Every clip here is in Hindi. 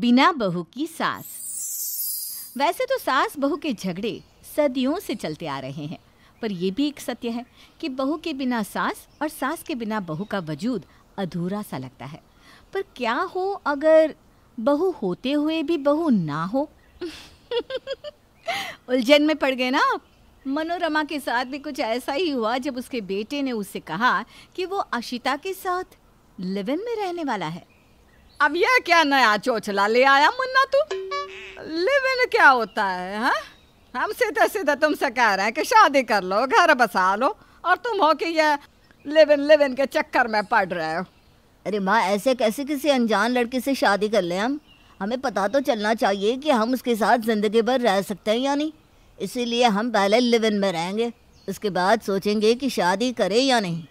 बिना बहू की सास वैसे तो सास बहू के झगड़े सदियों से चलते आ रहे हैं पर यह भी एक सत्य है कि बहू के बिना सास और सास के बिना बहू का वजूद अधूरा सा लगता है पर क्या हो अगर बहू होते हुए भी बहू ना हो उलझन में पड़ गए ना आप मनोरमा के साथ भी कुछ ऐसा ही हुआ जब उसके बेटे ने उससे कहा कि वो अशिता के साथ लिविन में रहने वाला है अब यह क्या नया चोचला ले आया मुन्ना तू लिविन क्या होता है हा? हम सीधे सीधे तुमसे कह रहे हैं कि शादी कर लो घर बसा लो और तुम हो कि यह लिविन लिविन के चक्कर में पड़ रहे हो अरे माँ ऐसे कैसे किसी अनजान लड़की से शादी कर ले हम हमें पता तो चलना चाहिए कि हम उसके साथ ज़िंदगी भर रह सकते हैं या नहीं इसीलिए हम पहले लिविन में रहेंगे उसके बाद सोचेंगे कि शादी करें या नहीं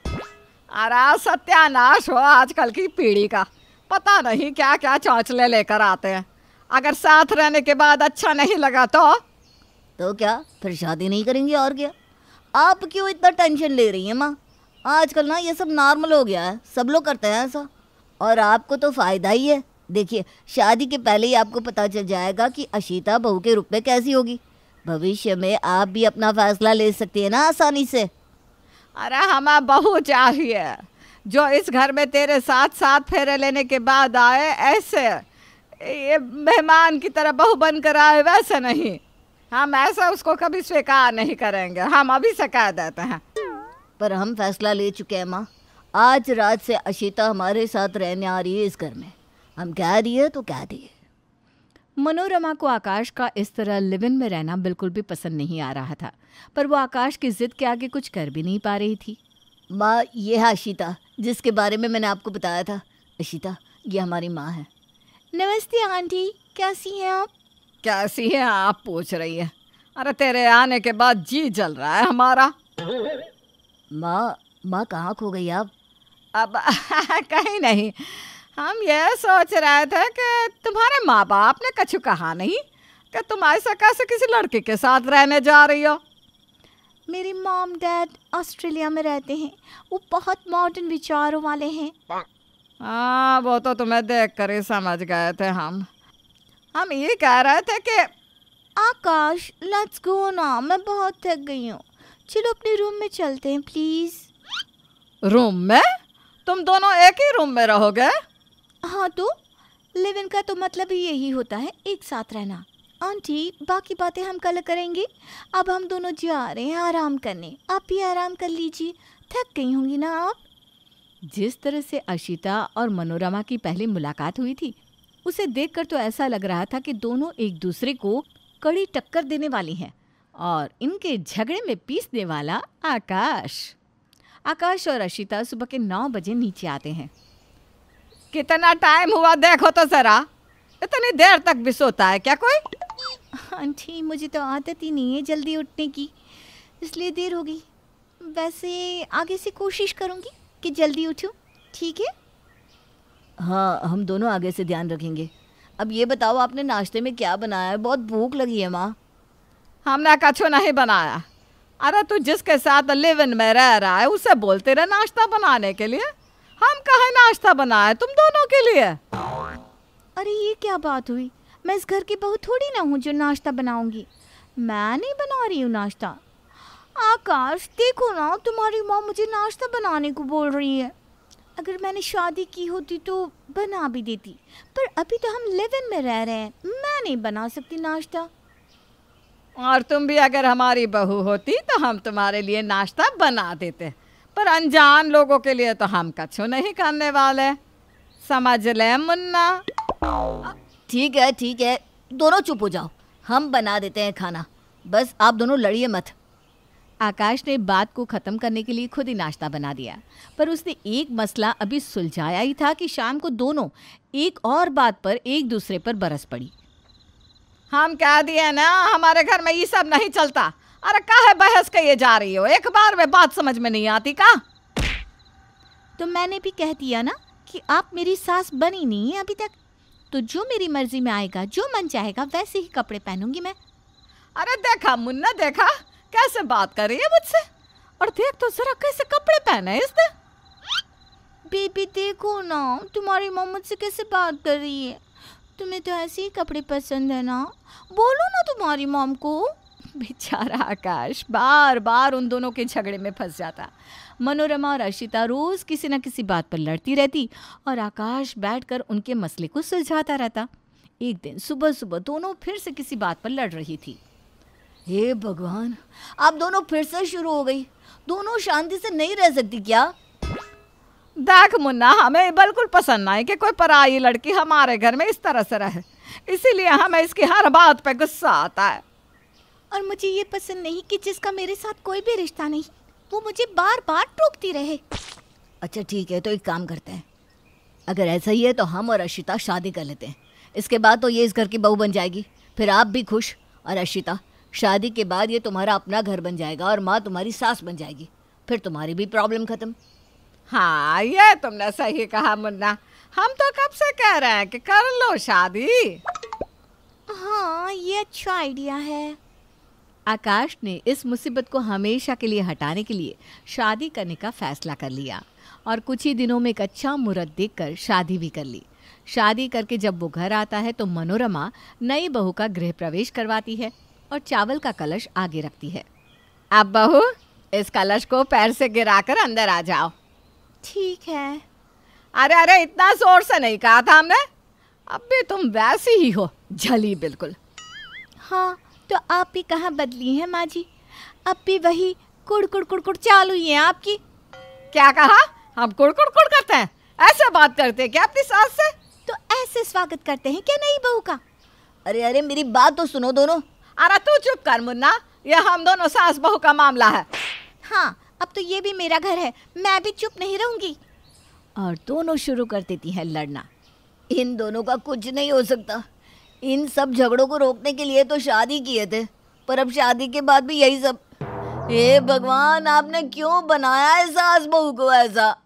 अरे सत्यानाश हो आजकल की पीढ़ी का पता नहीं क्या क्या चौचले लेकर आते हैं अगर साथ रहने के बाद अच्छा नहीं लगा तो तो क्या फिर शादी नहीं करेंगे और क्या आप क्यों इतना टेंशन ले रही हैं माँ आजकल ना ये सब नॉर्मल हो गया है सब लोग करते हैं ऐसा और आपको तो फ़ायदा ही है देखिए शादी के पहले ही आपको पता चल जाएगा कि अशीता बहू के रूप में कैसी होगी भविष्य में आप भी अपना फैसला ले सकती है ना आसानी से अरे हमें बहू चाहिए जो इस घर में तेरे साथ साथ फेरे लेने के बाद आए ऐसे ये मेहमान की तरह बहू बन कर आए वैसे नहीं हम ऐसा उसको कभी स्वीकार नहीं करेंगे हम अभी से कह देते हैं पर हम फैसला ले चुके हैं माँ आज रात से अशिता हमारे साथ रहने आ रही है इस घर में हम कह दिए तो कह दिए मनोरमा को आकाश का इस तरह लिव इन में रहना बिल्कुल भी पसंद नहीं आ रहा था पर वो आकाश की जिद के आगे कुछ कर भी नहीं पा रही थी माँ ये है अशिता जिसके बारे में मैंने आपको बताया था अशिता ये हमारी माँ है नमस्ते आंटी कैसी हैं आप कैसी हैं आप पूछ रही है अरे तेरे आने के बाद जी जल रहा है हमारा माँ माँ कहाँ खो गई आप अब कहीं नहीं हम यह सोच रहे थे कि तुम्हारे माँ बाप ने कछु कहा नहीं कि तुम ऐसा कैसे किसी लड़के के साथ रहने जा रही हो मेरे मॉम डैड ऑस्ट्रेलिया में रहते हैं वो बहुत मॉडर्न विचारों वाले हैं हाँ वो तो तुम्हें देख कर ही समझ गए थे हम हम ये कह रहे थे कि आकाश लेट्स गो ना मैं बहुत थक गई हूँ चलो अपने रूम में चलते हैं प्लीज़ रूम में तुम दोनों एक ही रूम में रहोगे हाँ तो लिविन का तो मतलब ही यही होता है एक साथ रहना आंटी बाकी बातें हम कल करेंगे अब हम दोनों जा रहे हैं आराम करने आप भी आराम कर लीजिए थक गई होंगी ना आप जिस तरह से अशिता और मनोरमा की पहली मुलाकात हुई थी उसे देखकर तो ऐसा लग रहा था कि दोनों एक दूसरे को कड़ी टक्कर देने वाली हैं और इनके झगड़े में पीसने वाला आकाश आकाश और अशिता सुबह के नौ बजे नीचे आते हैं कितना टाइम हुआ देखो तो जरा इतनी देर तक भी सोता है क्या कोई आंटी मुझे तो आदत ही नहीं है जल्दी उठने की इसलिए देर हो गई वैसे आगे से कोशिश करूँगी कि जल्दी उठूँ ठीक है हाँ हम दोनों आगे से ध्यान रखेंगे अब ये बताओ आपने नाश्ते में क्या बनाया है बहुत भूख लगी है माँ हमने कछो नहीं बनाया अरे तू जिसके साथ लेवन में रह रहा है उसे बोलते रहे नाश्ता बनाने के लिए हम कहा नाश्ता बनाया तुम दोनों के लिए अरे ये क्या बात हुई मैं इस घर की बहू थोड़ी ना हूँ जो नाश्ता बनाऊंगी मैं नहीं बना रही हूँ नाश्ता आकाश देखो ना तुम्हारी माँ मुझे नाश्ता बनाने को बोल रही है अगर मैंने शादी की होती तो बना भी देती पर अभी तो हम लेवन में रह रहे हैं मैं नहीं बना सकती नाश्ता और तुम भी अगर हमारी बहू होती तो हम तुम्हारे लिए नाश्ता बना देते पर अनजान लोगों के लिए तो हम कछु नहीं करने वाले समझ ले मुन्ना ठीक है ठीक है दोनों चुप हो जाओ हम बना देते हैं खाना बस आप दोनों लड़िए मत आकाश ने बात को ख़त्म करने के लिए खुद ही नाश्ता बना दिया पर उसने एक मसला अभी सुलझाया ही था कि शाम को दोनों एक और बात पर एक दूसरे पर बरस पड़ी हम कह दिए ना हमारे घर में ये सब नहीं चलता अरे का है बहस कहिए जा रही हो एक बार में बात समझ में नहीं आती का तो मैंने भी कह दिया ना कि आप मेरी सास बनी नहीं है अभी तक तो जो मेरी मर्जी में आएगा जो मन चाहेगा वैसे ही कपड़े पहनूंगी मैं अरे देखा मुन्ना देखा कैसे बात कर रही है मुझसे और देख तो जरा कैसे कपड़े पहने इसने बेबी देखो ना तुम्हारी माँ मुझसे कैसे बात कर रही है तुम्हें तो ऐसे ही कपड़े पसंद है ना बोलो ना तुम्हारी मॉम को बेचारा आकाश बार बार उन दोनों के झगड़े में फंस जाता मनोरमा और अर्शिता रोज़ किसी न किसी बात पर लड़ती रहती और आकाश बैठकर उनके मसले को सुलझाता रहता एक दिन सुबह सुबह दोनों फिर से किसी बात पर लड़ रही थी हे भगवान आप दोनों फिर से शुरू हो गई दोनों शांति से नहीं रह सकती क्या देख मुन्ना हमें बिल्कुल पसंद है कि कोई पराई लड़की हमारे घर में इस तरह से रहे इसीलिए हमें इसकी हर बात पे गुस्सा आता है और मुझे ये पसंद नहीं कि जिसका मेरे साथ कोई भी रिश्ता नहीं वो मुझे बार बार टोकती रहे अच्छा ठीक है तो एक काम करते हैं अगर ऐसा ही है तो हम और अशिता शादी कर लेते हैं इसके बाद तो ये इस घर की बहू बन जाएगी फिर आप भी खुश और अशिता शादी के बाद ये तुम्हारा अपना घर बन जाएगा और माँ तुम्हारी सास बन जाएगी फिर तुम्हारी भी प्रॉब्लम खत्म हाँ ये तुमने सही कहा मुन्ना हम तो कब से कह रहे हैं कि कर लो शादी हाँ ये अच्छा आइडिया है आकाश ने इस मुसीबत को हमेशा के लिए हटाने के लिए शादी करने का फैसला कर लिया और कुछ ही दिनों में एक अच्छा मुहूर्त देख शादी भी कर ली शादी करके जब वो घर आता है तो मनोरमा नई बहू का गृह प्रवेश करवाती है और चावल का कलश आगे रखती है अब बहू इस कलश को पैर से गिराकर अंदर आ जाओ ठीक है अरे अरे इतना जोर से नहीं कहा था हमने अब भी तुम वैसी ही हो झली बिल्कुल हाँ तो आप भी कहाँ बदली हैं माँ जी अब भी वही कुड़ कुड़ कुड़ कुड़ चालू ही है आपकी क्या कहा हम कुड़ कुड़ कुड़ करते हैं ऐसे बात करते हैं क्या अपनी सास से तो ऐसे स्वागत करते हैं क्या नई बहू का अरे अरे मेरी बात तो सुनो दोनों अरे तू चुप कर मुन्ना यह हम दोनों सास बहू का मामला है हाँ अब तो ये भी मेरा घर है मैं भी चुप नहीं रहूंगी और दोनों शुरू कर देती हैं लड़ना इन दोनों का कुछ नहीं हो सकता इन सब झगड़ों को रोकने के लिए तो शादी किए थे पर अब शादी के बाद भी यही सब हे भगवान आपने क्यों बनाया है सास बहू को ऐसा